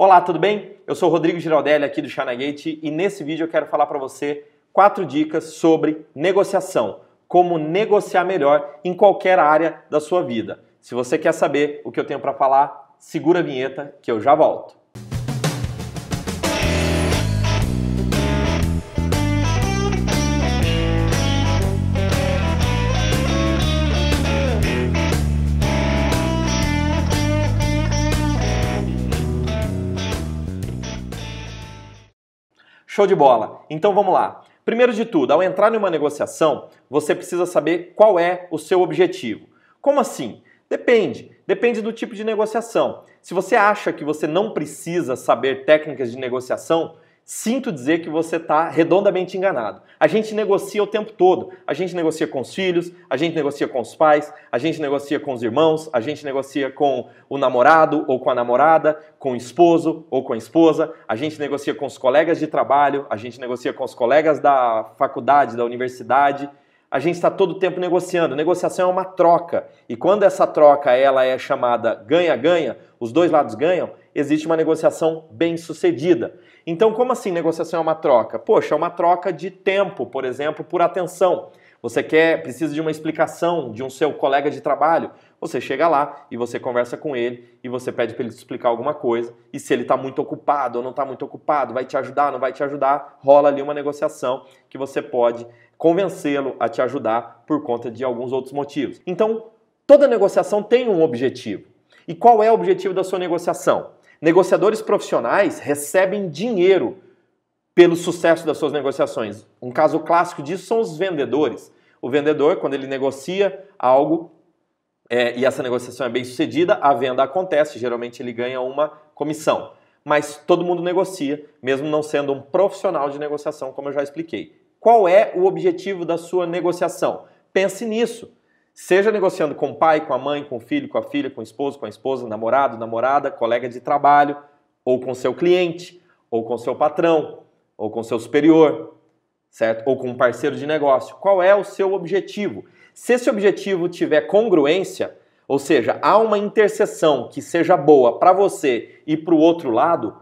Olá, tudo bem? Eu sou Rodrigo Giraldelli aqui do Gate e nesse vídeo eu quero falar para você quatro dicas sobre negociação, como negociar melhor em qualquer área da sua vida. Se você quer saber o que eu tenho para falar, segura a vinheta que eu já volto. Show de bola. Então vamos lá. Primeiro de tudo, ao entrar em uma negociação, você precisa saber qual é o seu objetivo. Como assim? Depende. Depende do tipo de negociação. Se você acha que você não precisa saber técnicas de negociação, sinto dizer que você está redondamente enganado. A gente negocia o tempo todo. A gente negocia com os filhos, a gente negocia com os pais, a gente negocia com os irmãos, a gente negocia com o namorado ou com a namorada, com o esposo ou com a esposa, a gente negocia com os colegas de trabalho, a gente negocia com os colegas da faculdade, da universidade a gente está todo o tempo negociando. Negociação é uma troca. E quando essa troca ela é chamada ganha-ganha, os dois lados ganham, existe uma negociação bem sucedida. Então, como assim negociação é uma troca? Poxa, é uma troca de tempo, por exemplo, por atenção. Você quer, precisa de uma explicação de um seu colega de trabalho. Você chega lá e você conversa com ele e você pede para ele te explicar alguma coisa. E se ele está muito ocupado ou não está muito ocupado, vai te ajudar, não vai te ajudar, rola ali uma negociação que você pode convencê-lo a te ajudar por conta de alguns outros motivos. Então, toda negociação tem um objetivo. E qual é o objetivo da sua negociação? Negociadores profissionais recebem dinheiro pelo sucesso das suas negociações. Um caso clássico disso são os vendedores. O vendedor, quando ele negocia algo, é, e essa negociação é bem sucedida, a venda acontece, geralmente ele ganha uma comissão. Mas todo mundo negocia, mesmo não sendo um profissional de negociação, como eu já expliquei. Qual é o objetivo da sua negociação? Pense nisso. Seja negociando com o pai, com a mãe, com o filho, com a filha, com o esposo, com a esposa, namorado, namorada, colega de trabalho, ou com seu cliente, ou com seu patrão, ou com seu superior, certo? Ou com um parceiro de negócio. Qual é o seu objetivo? Se esse objetivo tiver congruência, ou seja, há uma interseção que seja boa para você e para o outro lado,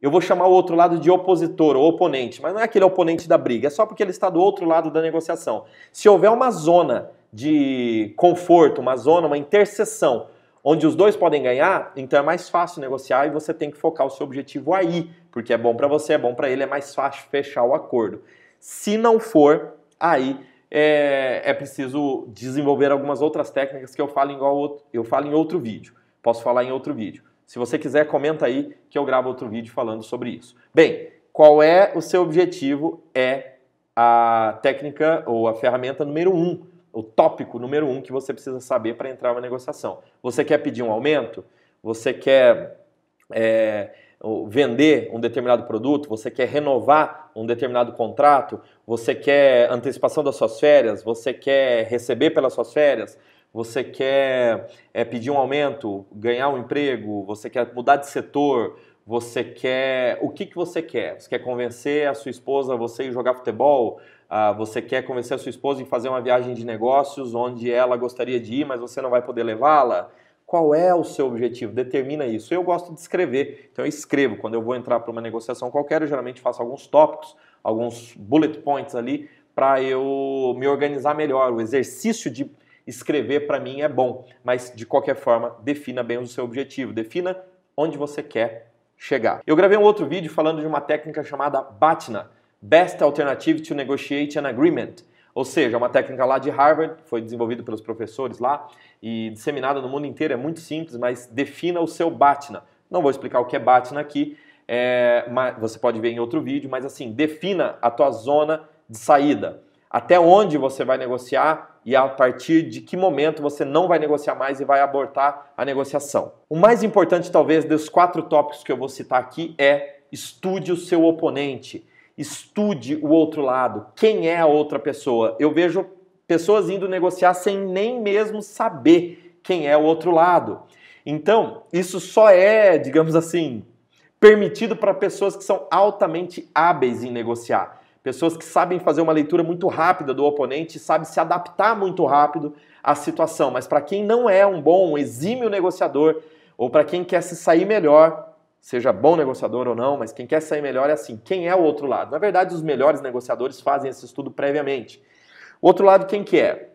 eu vou chamar o outro lado de opositor ou oponente, mas não é aquele oponente da briga, é só porque ele está do outro lado da negociação. Se houver uma zona de conforto, uma zona, uma interseção, onde os dois podem ganhar, então é mais fácil negociar e você tem que focar o seu objetivo aí, porque é bom para você, é bom para ele, é mais fácil fechar o acordo. Se não for, aí é, é preciso desenvolver algumas outras técnicas que eu falo, igual outro, eu falo em outro vídeo. Posso falar em outro vídeo. Se você quiser, comenta aí que eu gravo outro vídeo falando sobre isso. Bem, qual é o seu objetivo? É a técnica ou a ferramenta número um, o tópico número um que você precisa saber para entrar uma negociação. Você quer pedir um aumento? Você quer é, vender um determinado produto, você quer renovar um determinado contrato, você quer antecipação das suas férias, você quer receber pelas suas férias, você quer é, pedir um aumento, ganhar um emprego, você quer mudar de setor, você quer. O que, que você quer? Você quer convencer a sua esposa a você ir jogar futebol? Ah, você quer convencer a sua esposa em fazer uma viagem de negócios onde ela gostaria de ir, mas você não vai poder levá-la? Qual é o seu objetivo? Determina isso. Eu gosto de escrever, então eu escrevo. Quando eu vou entrar para uma negociação qualquer, eu geralmente faço alguns tópicos, alguns bullet points ali, para eu me organizar melhor. O exercício de escrever para mim é bom, mas de qualquer forma, defina bem o seu objetivo, defina onde você quer chegar. Eu gravei um outro vídeo falando de uma técnica chamada BATNA Best Alternative to Negotiate an Agreement ou seja, é uma técnica lá de Harvard, foi desenvolvida pelos professores lá e disseminada no mundo inteiro, é muito simples, mas defina o seu BATNA. Não vou explicar o que é BATNA aqui, é, você pode ver em outro vídeo, mas assim, defina a tua zona de saída. Até onde você vai negociar e a partir de que momento você não vai negociar mais e vai abortar a negociação. O mais importante, talvez, dos quatro tópicos que eu vou citar aqui é estude o seu oponente estude o outro lado, quem é a outra pessoa. Eu vejo pessoas indo negociar sem nem mesmo saber quem é o outro lado. Então, isso só é, digamos assim, permitido para pessoas que são altamente hábeis em negociar. Pessoas que sabem fazer uma leitura muito rápida do oponente, sabem se adaptar muito rápido à situação. Mas para quem não é um bom, um exímio negociador, ou para quem quer se sair melhor, seja bom negociador ou não, mas quem quer sair melhor é assim: quem é o outro lado? Na verdade, os melhores negociadores fazem esse estudo previamente. O outro lado, quem que é?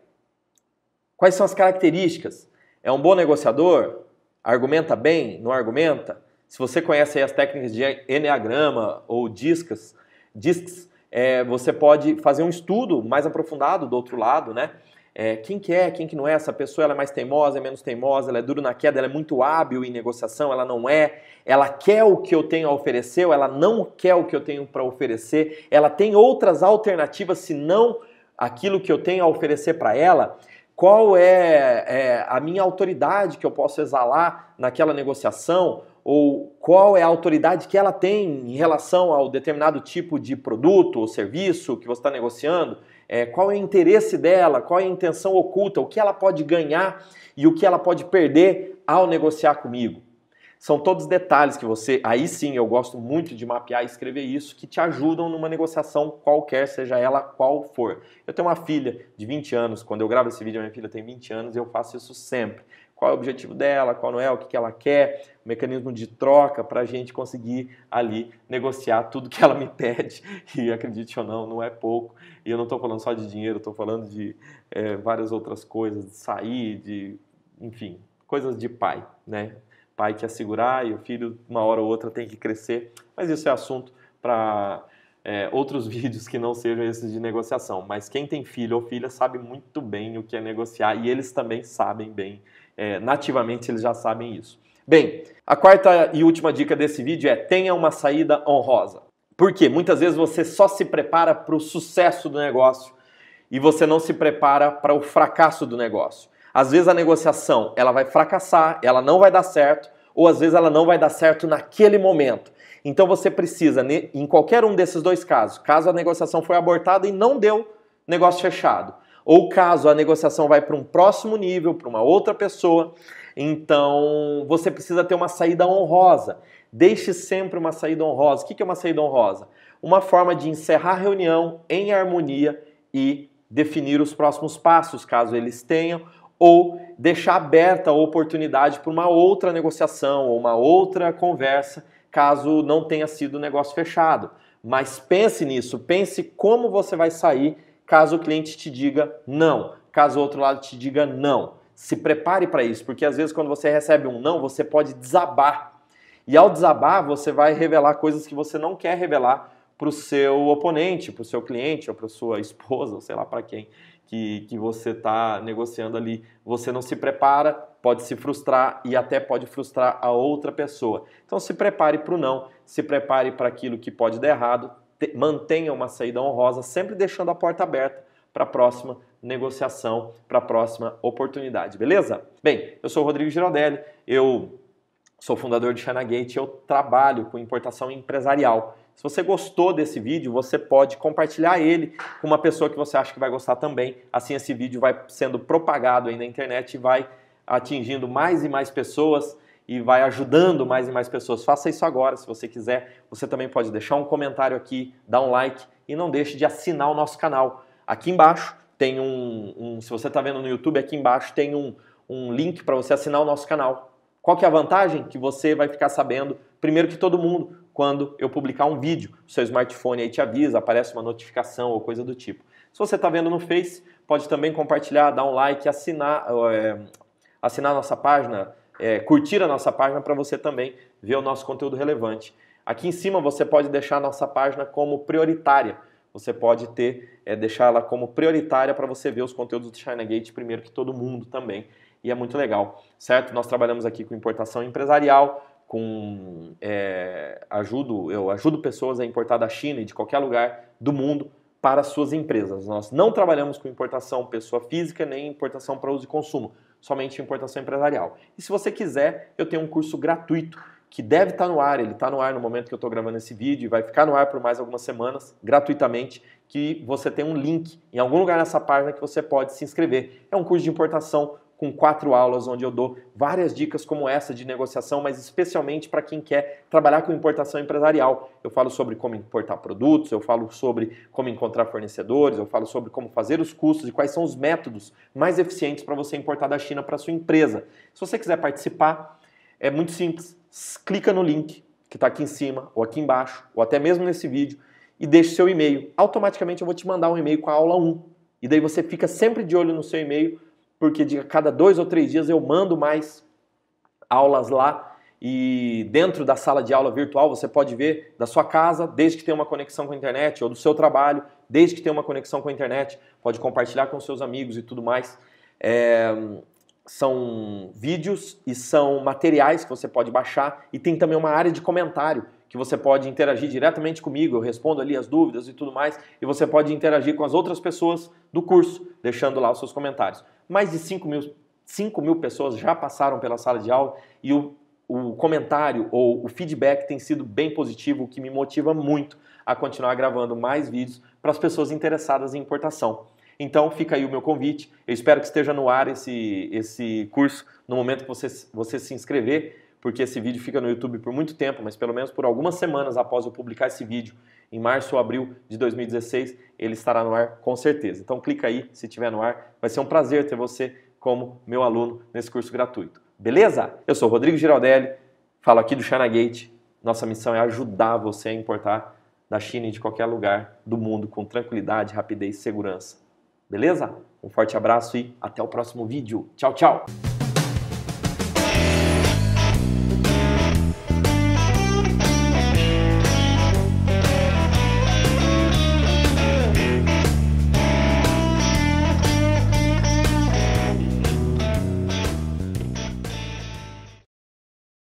Quais são as características? É um bom negociador? Argumenta bem? Não argumenta? Se você conhece as técnicas de Enneagrama ou discas, discs, é, você pode fazer um estudo mais aprofundado do outro lado, né? é, quem que é, quem que não é, essa pessoa ela é mais teimosa, é menos teimosa, ela é duro na queda, ela é muito hábil em negociação, ela não é, ela quer o que eu tenho a oferecer, ou ela não quer o que eu tenho para oferecer, ela tem outras alternativas se não aquilo que eu tenho a oferecer para ela, qual é, é a minha autoridade que eu posso exalar naquela negociação, ou qual é a autoridade que ela tem em relação ao determinado tipo de produto ou serviço que você está negociando. É, qual é o interesse dela, qual é a intenção oculta, o que ela pode ganhar e o que ela pode perder ao negociar comigo. São todos detalhes que você, aí sim eu gosto muito de mapear e escrever isso, que te ajudam numa negociação qualquer, seja ela qual for. Eu tenho uma filha de 20 anos, quando eu gravo esse vídeo, minha filha tem 20 anos e eu faço isso sempre qual é o objetivo dela, qual não é, o que, que ela quer, o mecanismo de troca para a gente conseguir ali negociar tudo que ela me pede. E acredite ou não, não é pouco. E eu não estou falando só de dinheiro, estou falando de é, várias outras coisas, de sair, de enfim, coisas de pai, né? Pai que assegurar e o filho, uma hora ou outra, tem que crescer. Mas isso é assunto para é, outros vídeos que não sejam esses de negociação. Mas quem tem filho ou filha sabe muito bem o que é negociar e eles também sabem bem é, nativamente eles já sabem isso. Bem, a quarta e última dica desse vídeo é tenha uma saída honrosa. Porque muitas vezes você só se prepara para o sucesso do negócio e você não se prepara para o fracasso do negócio. Às vezes a negociação ela vai fracassar, ela não vai dar certo, ou às vezes ela não vai dar certo naquele momento. Então você precisa, em qualquer um desses dois casos, caso a negociação foi abortada e não deu negócio fechado, ou caso a negociação vai para um próximo nível, para uma outra pessoa, então você precisa ter uma saída honrosa. Deixe sempre uma saída honrosa. O que é uma saída honrosa? Uma forma de encerrar a reunião em harmonia e definir os próximos passos, caso eles tenham, ou deixar aberta a oportunidade para uma outra negociação ou uma outra conversa, caso não tenha sido o negócio fechado. Mas pense nisso, pense como você vai sair caso o cliente te diga não, caso o outro lado te diga não. Se prepare para isso, porque às vezes quando você recebe um não, você pode desabar. E ao desabar, você vai revelar coisas que você não quer revelar para o seu oponente, para o seu cliente, ou para sua esposa, ou sei lá para quem que, que você está negociando ali. Você não se prepara, pode se frustrar e até pode frustrar a outra pessoa. Então se prepare para o não, se prepare para aquilo que pode dar errado, mantenha uma saída honrosa, sempre deixando a porta aberta para a próxima negociação, para a próxima oportunidade, beleza? Bem, eu sou o Rodrigo Girodelli, eu sou fundador de Gate, eu trabalho com importação empresarial. Se você gostou desse vídeo, você pode compartilhar ele com uma pessoa que você acha que vai gostar também. Assim esse vídeo vai sendo propagado aí na internet e vai atingindo mais e mais pessoas e vai ajudando mais e mais pessoas. Faça isso agora, se você quiser. Você também pode deixar um comentário aqui, dar um like e não deixe de assinar o nosso canal. Aqui embaixo tem um, um se você está vendo no YouTube, aqui embaixo tem um, um link para você assinar o nosso canal. Qual que é a vantagem? Que você vai ficar sabendo, primeiro que todo mundo, quando eu publicar um vídeo. O seu smartphone aí te avisa, aparece uma notificação ou coisa do tipo. Se você está vendo no Face, pode também compartilhar, dar um like, assinar, é, assinar nossa página, é, curtir a nossa página para você também ver o nosso conteúdo relevante. Aqui em cima você pode deixar a nossa página como prioritária. Você pode ter, é, deixar ela como prioritária para você ver os conteúdos do China Gate primeiro que todo mundo também. E é muito legal, certo? Nós trabalhamos aqui com importação empresarial, com é, ajudo, eu ajudo pessoas a importar da China e de qualquer lugar do mundo para suas empresas. Nós não trabalhamos com importação pessoa física nem importação para uso e consumo somente importação empresarial. E se você quiser, eu tenho um curso gratuito que deve estar tá no ar, ele está no ar no momento que eu estou gravando esse vídeo e vai ficar no ar por mais algumas semanas, gratuitamente, que você tem um link em algum lugar nessa página que você pode se inscrever. É um curso de importação com quatro aulas onde eu dou várias dicas como essa de negociação, mas especialmente para quem quer trabalhar com importação empresarial. Eu falo sobre como importar produtos, eu falo sobre como encontrar fornecedores, eu falo sobre como fazer os custos e quais são os métodos mais eficientes para você importar da China para sua empresa. Se você quiser participar, é muito simples. Clica no link que está aqui em cima ou aqui embaixo ou até mesmo nesse vídeo e deixe seu e-mail. Automaticamente eu vou te mandar um e-mail com a aula 1. E daí você fica sempre de olho no seu e-mail porque de cada dois ou três dias eu mando mais aulas lá e dentro da sala de aula virtual você pode ver da sua casa, desde que tenha uma conexão com a internet, ou do seu trabalho, desde que tenha uma conexão com a internet, pode compartilhar com seus amigos e tudo mais. É, são vídeos e são materiais que você pode baixar e tem também uma área de comentário que você pode interagir diretamente comigo, eu respondo ali as dúvidas e tudo mais, e você pode interagir com as outras pessoas do curso, deixando lá os seus comentários. Mais de 5 mil, 5 mil pessoas já passaram pela sala de aula e o, o comentário ou o feedback tem sido bem positivo, o que me motiva muito a continuar gravando mais vídeos para as pessoas interessadas em importação. Então fica aí o meu convite. Eu espero que esteja no ar esse, esse curso no momento que você, você se inscrever porque esse vídeo fica no YouTube por muito tempo, mas pelo menos por algumas semanas após eu publicar esse vídeo, em março ou abril de 2016, ele estará no ar com certeza. Então clica aí se tiver no ar. Vai ser um prazer ter você como meu aluno nesse curso gratuito. Beleza? Eu sou Rodrigo Giraldelli, falo aqui do China Gate. Nossa missão é ajudar você a importar da China e de qualquer lugar do mundo com tranquilidade, rapidez e segurança. Beleza? Um forte abraço e até o próximo vídeo. Tchau, tchau!